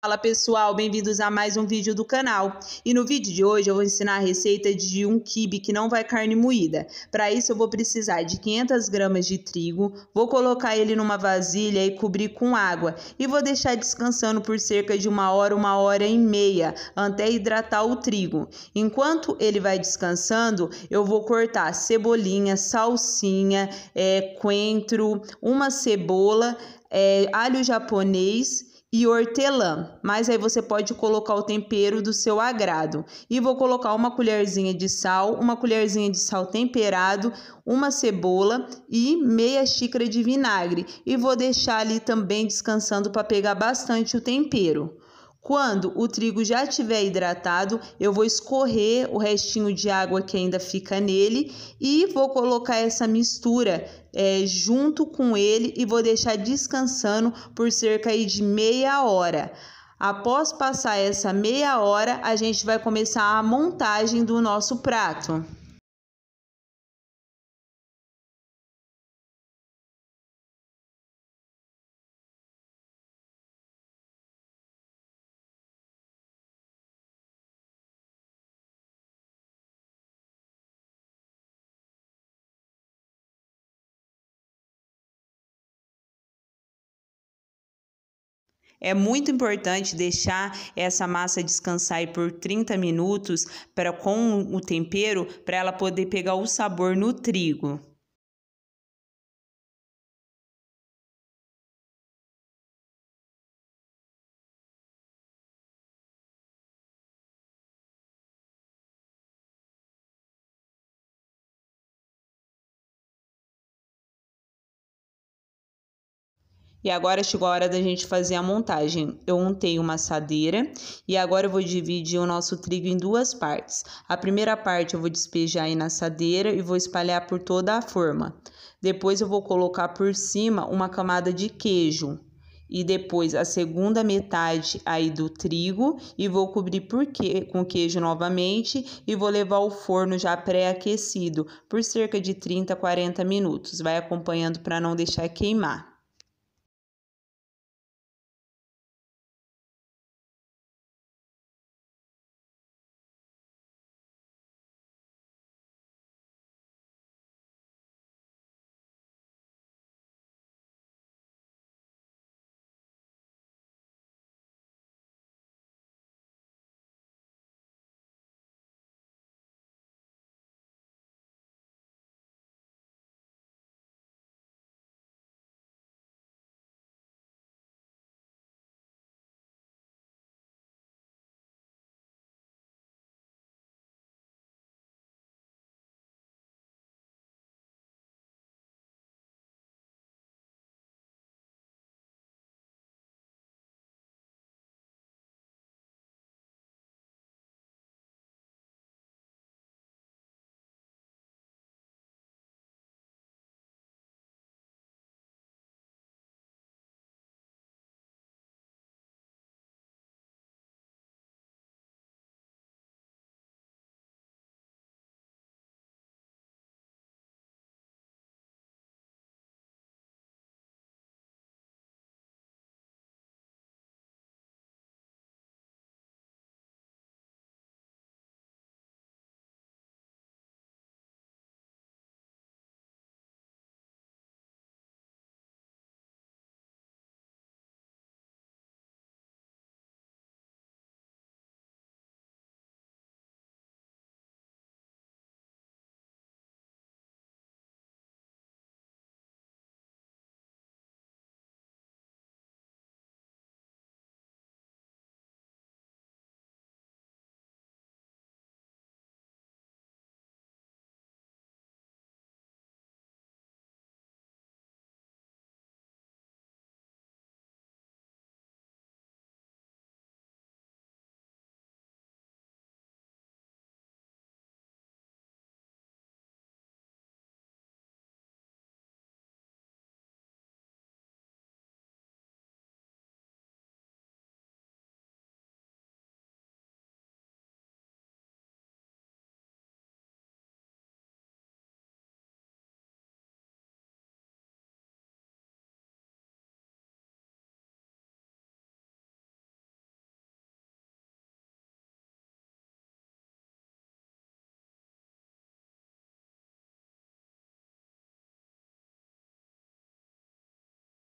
Fala pessoal, bem-vindos a mais um vídeo do canal. E no vídeo de hoje eu vou ensinar a receita de um quibe que não vai carne moída. Para isso eu vou precisar de 500 gramas de trigo, vou colocar ele numa vasilha e cobrir com água. E vou deixar descansando por cerca de uma hora, uma hora e meia, até hidratar o trigo. Enquanto ele vai descansando, eu vou cortar cebolinha, salsinha, é, coentro, uma cebola, é, alho japonês e hortelã, mas aí você pode colocar o tempero do seu agrado. E vou colocar uma colherzinha de sal, uma colherzinha de sal temperado, uma cebola e meia xícara de vinagre. E vou deixar ali também descansando para pegar bastante o tempero. Quando o trigo já estiver hidratado, eu vou escorrer o restinho de água que ainda fica nele e vou colocar essa mistura é, junto com ele e vou deixar descansando por cerca de meia hora. Após passar essa meia hora, a gente vai começar a montagem do nosso prato. É muito importante deixar essa massa descansar por 30 minutos para com o tempero, para ela poder pegar o sabor no trigo. E agora chegou a hora da gente fazer a montagem. Eu untei uma assadeira e agora eu vou dividir o nosso trigo em duas partes. A primeira parte eu vou despejar aí na assadeira e vou espalhar por toda a forma. Depois eu vou colocar por cima uma camada de queijo e depois a segunda metade aí do trigo e vou cobrir por que, com queijo novamente e vou levar ao forno já pré-aquecido por cerca de 30 a 40 minutos. Vai acompanhando para não deixar queimar.